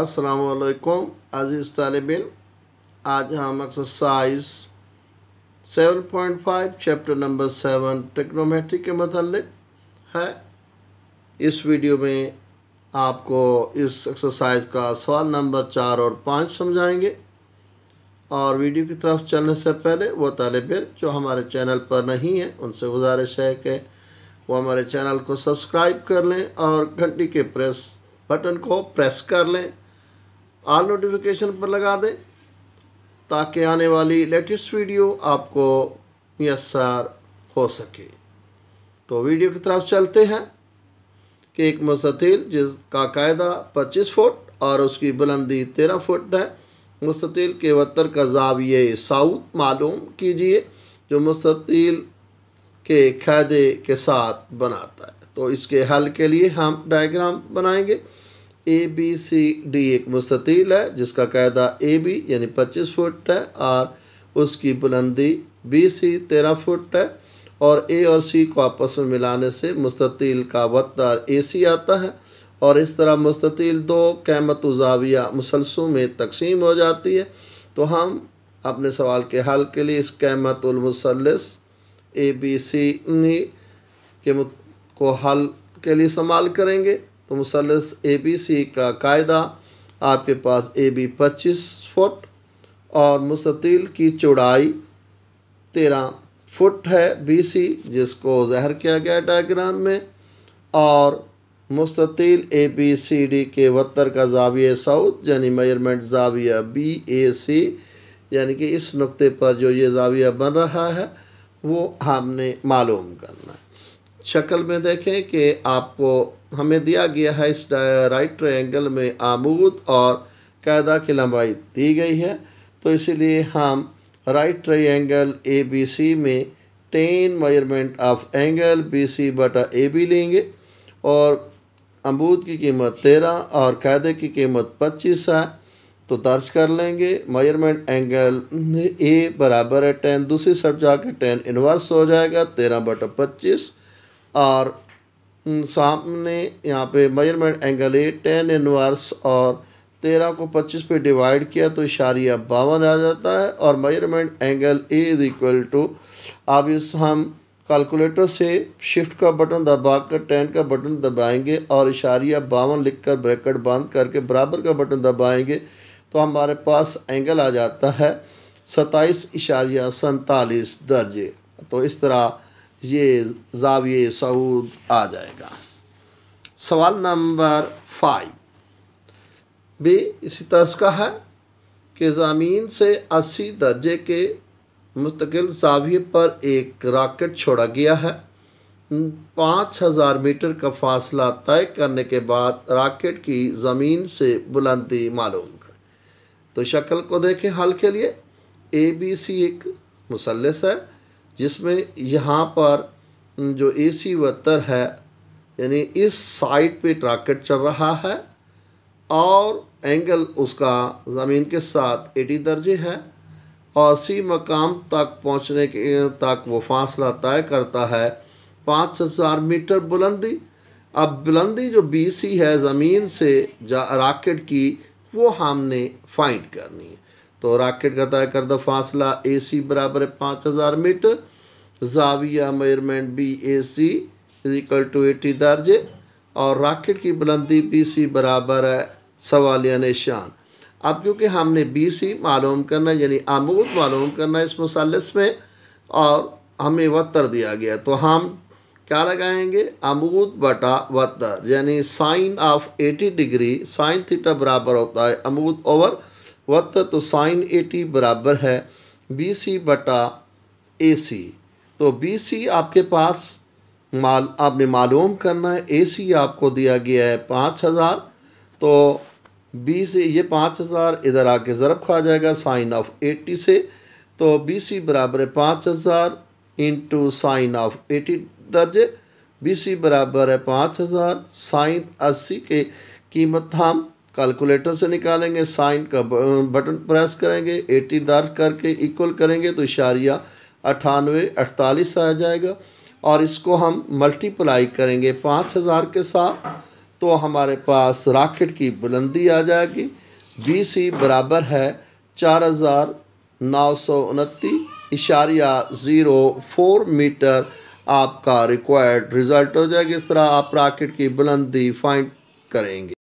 असलकुम अज़ीज़ तलब आज हम एक्सरसाइज 7.5 चैप्टर नंबर 7 टेक्नोमेट्री के मतलब है इस वीडियो में आपको इस एक्सरसाइज का सवाल नंबर चार और पाँच समझाएंगे और वीडियो की तरफ चलने से पहले वो तालब जो हमारे चैनल पर नहीं है उनसे गुजारिश है कि वो हमारे चैनल को सब्सक्राइब कर लें और घंटी के प्रेस बटन को प्रेस कर लें ऑल नोटिफिकेशन पर लगा दें ताकि आने वाली लेटेस्ट वीडियो आपको मैसर हो सके तो वीडियो की तरफ चलते हैं कि एक मुस्ततील जिसका कायदा पच्चीस फुट और उसकी बुलंदी तेरह फुट है मुस्तिल के वतर का जाविये साउथ मालूम कीजिए जो मुस्तिल के कैदे के साथ बनाता है तो इसके हल के लिए हम डायग्राम बनाएंगे ए बी सी डी एक मुस्ततील है जिसका कायदा ए बी यानी पच्चीस फुट है और उसकी बुलंदी बी सी तेरह फुट है और ए और सी को आपस में मिलाने से मुस्तील का वत्तर ए सी आता है और इस तरह मुस्ततील दो कैमत उजाविया मुसलसों में तकसीम हो जाती है तो हम अपने सवाल के हल के लिए इस कैमतमसलस ए बी सी के को हल के लिए इस्तेमाल करेंगे तो मुसलस ए बी सी का कायदा आपके पास ए बी पच्चीस फुट और मुस्तिल की चौड़ाई तेरह फुट है बी सी जिसको जहर किया गया डायग्राम में और मुस्तिल ए बी सी डी के वत्तर का जाविया साउथ यानी मेजरमेंट जाविया बी ए सी यानी कि इस नुक्ते पर जो ये जाविया बन रहा है वो हमने मालूम करना है शक्ल में देखें कि आपको हमें दिया गया है इस राइट ट्रायंगल में आमूद और कायदा की लंबाई दी गई है तो इसीलिए हम right triangle A B C में tan measurement of angle B C बटा ए बी लेंगे और अमूद की कीमत तेरह और कायदे की कीमत पच्चीस है तो दर्ज कर लेंगे मेजरमेंट एंगल ए बराबर है टेन दूसरी सब जाके टेन इन्वर्स हो जाएगा तेरह बटा पच्चीस और सामने यहाँ पे measurement angle A tan inverse और तेरह को पच्चीस पे डिवाइड किया तो इशारिया बावन आ जाता है और measurement angle A is equal to अब इस हम कैलकुलेटर से शिफ्ट का बटन दबाकर टेन का बटन दबाएंगे और इशारिया बावन लिखकर ब्रैकेट बंद करके बराबर का बटन दबाएंगे तो हमारे पास एंगल आ जाता है सताईस इशारिया सैंतालीस दर्जे तो इस तरह ये जाविय सऊद आ जाएगा सवाल नंबर फाइव भी इसी तर्ज का है कि ज़मीन से 80 दर्जे के मुस्तकिल जाविये पर एक राकेट छोड़ा गया है पाँच हज़ार मीटर का फासला तय करने के बाद राकेट की ज़मीन से बुलंदी मालूम करें तो शक्ल को देखें हल के लिए ए बी सी एक मुसलस है जिसमें यहाँ पर जो ए सी बहत्तर है यानी इस साइड पे ट्रैकेट चल रहा है और एंगल उसका ज़मीन के साथ एटी दर्जे है और सी मकाम तक पहुँचने के तक वो फासला तय करता है पाँच हज़ार मीटर बुलंदी अब बुलंदी जो बी सी है ज़मीन से जा राकेट की वो हमने फाइंड करनी है तो राकेट का तय करदा फासला ए सी बराबर है पाँच हज़ार मीटर जाविया measurement B A C is equal to eighty दर्ज और राकेट की बुलंदी बी सी बराबर है सवालिया निशान अब क्योंकि हमने बी सी मालूम करना यानी आमूद मालूम करना इस मुसलिस में और हमें वतर दिया गया तो हम क्या लगाएंगे अमूद बटा वतर यानी sine of 80 degree sine theta बराबर होता है अमूद ओवर वतर तो साइन 80 बराबर है बी सी बटा ए सी तो बी सी आपके पास माल आपने मालूम करना है ए सी आपको दिया गया है पाँच हज़ार तो बी सी ये पाँच हज़ार इधर आके ज़रब खा जाएगा साइन ऑफ एटी से तो बी सी बराबर है पाँच हज़ार इंटू साइन ऑफ एटी दर्ज बी सी बराबर है पाँच हज़ार साइन अस्सी के कीमत हम कैलकुलेटर से निकालेंगे साइन का बटन प्रेस करेंगे एटी दर्ज करके इक्वल करेंगे तो इशारिया अट्ठानवे अड़तालीस आ जाएगा और इसको हम मल्टीप्लाई करेंगे पाँच हज़ार के साथ तो हमारे पास राकेट की बुलंदी आ जाएगी बी सी बराबर है चार हज़ार नौ सौ उनतीस इशारिया ज़ीरो फोर मीटर आपका रिक्वायर्ड रिज़ल्ट हो जाएगा इस तरह आप राकेट की बुलंदी फाइंड करेंगे